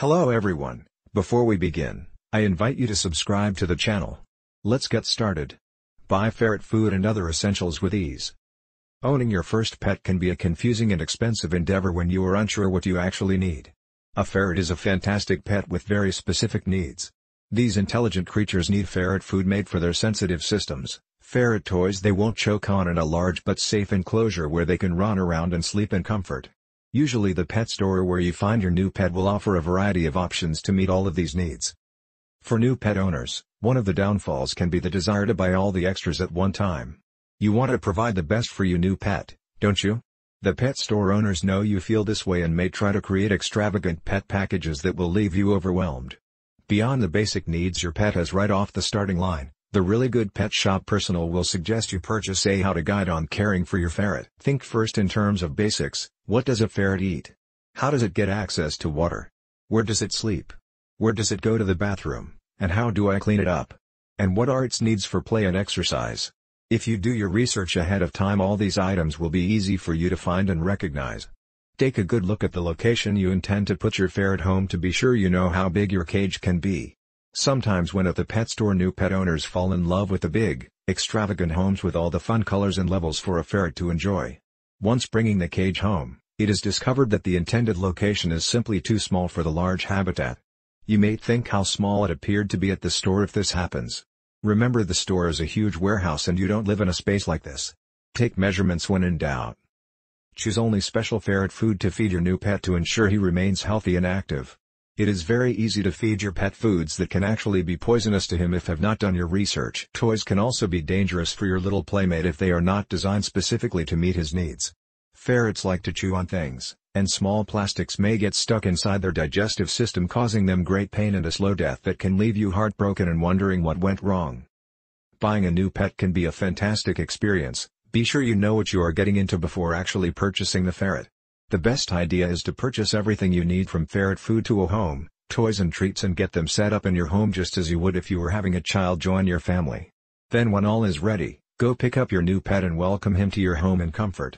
Hello everyone, before we begin, I invite you to subscribe to the channel. Let's get started. Buy ferret food and other essentials with ease. Owning your first pet can be a confusing and expensive endeavor when you are unsure what you actually need. A ferret is a fantastic pet with very specific needs. These intelligent creatures need ferret food made for their sensitive systems, ferret toys they won't choke on and a large but safe enclosure where they can run around and sleep in comfort. Usually the pet store where you find your new pet will offer a variety of options to meet all of these needs. For new pet owners, one of the downfalls can be the desire to buy all the extras at one time. You want to provide the best for your new pet, don't you? The pet store owners know you feel this way and may try to create extravagant pet packages that will leave you overwhelmed. Beyond the basic needs your pet has right off the starting line, the really good pet shop personal will suggest you purchase a how to guide on caring for your ferret. Think first in terms of basics, what does a ferret eat? How does it get access to water? Where does it sleep? Where does it go to the bathroom, and how do I clean it up? And what are its needs for play and exercise? If you do your research ahead of time all these items will be easy for you to find and recognize. Take a good look at the location you intend to put your ferret home to be sure you know how big your cage can be. Sometimes when at the pet store new pet owners fall in love with the big, extravagant homes with all the fun colors and levels for a ferret to enjoy. Once bringing the cage home, it is discovered that the intended location is simply too small for the large habitat. You may think how small it appeared to be at the store if this happens. Remember the store is a huge warehouse and you don't live in a space like this. Take measurements when in doubt. Choose only special ferret food to feed your new pet to ensure he remains healthy and active. It is very easy to feed your pet foods that can actually be poisonous to him if have not done your research. Toys can also be dangerous for your little playmate if they are not designed specifically to meet his needs. Ferrets like to chew on things, and small plastics may get stuck inside their digestive system causing them great pain and a slow death that can leave you heartbroken and wondering what went wrong. Buying a new pet can be a fantastic experience, be sure you know what you are getting into before actually purchasing the ferret. The best idea is to purchase everything you need from ferret food to a home, toys and treats and get them set up in your home just as you would if you were having a child join your family. Then when all is ready, go pick up your new pet and welcome him to your home in comfort.